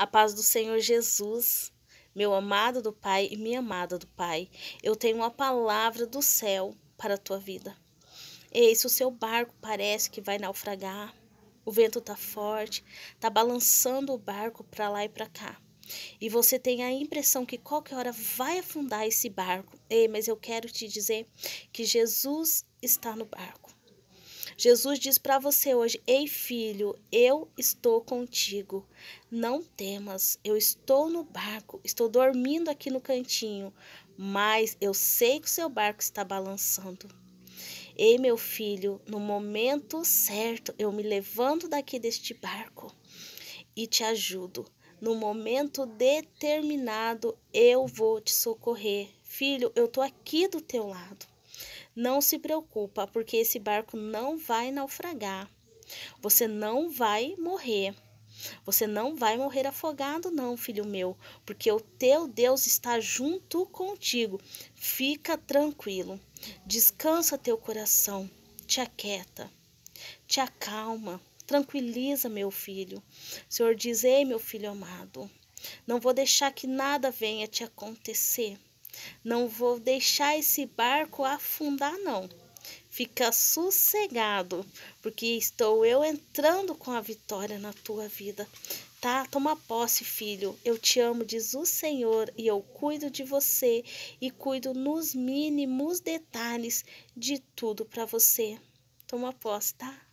A paz do Senhor Jesus, meu amado do Pai e minha amada do Pai, eu tenho uma palavra do céu para a tua vida. Ei, se o seu barco parece que vai naufragar, o vento tá forte, tá balançando o barco para lá e para cá. E você tem a impressão que qualquer hora vai afundar esse barco. Ei, mas eu quero te dizer que Jesus está no barco. Jesus diz para você hoje: Ei, filho, eu estou contigo. Não temas, eu estou no barco, estou dormindo aqui no cantinho, mas eu sei que o seu barco está balançando. Ei, meu filho, no momento certo eu me levanto daqui deste barco e te ajudo. No momento determinado eu vou te socorrer. Filho, eu estou aqui do teu lado. Não se preocupa, porque esse barco não vai naufragar. Você não vai morrer. Você não vai morrer afogado, não, filho meu, porque o teu Deus está junto contigo. Fica tranquilo. Descansa teu coração. Te aquieta. Te acalma. Tranquiliza, meu filho. O Senhor diz: Ei, meu filho amado, não vou deixar que nada venha te acontecer. Não vou deixar esse barco afundar, não. Fica sossegado, porque estou eu entrando com a vitória na tua vida. Tá? Toma posse, filho. Eu te amo, diz o Senhor, e eu cuido de você e cuido nos mínimos detalhes de tudo para você. Toma posse, tá?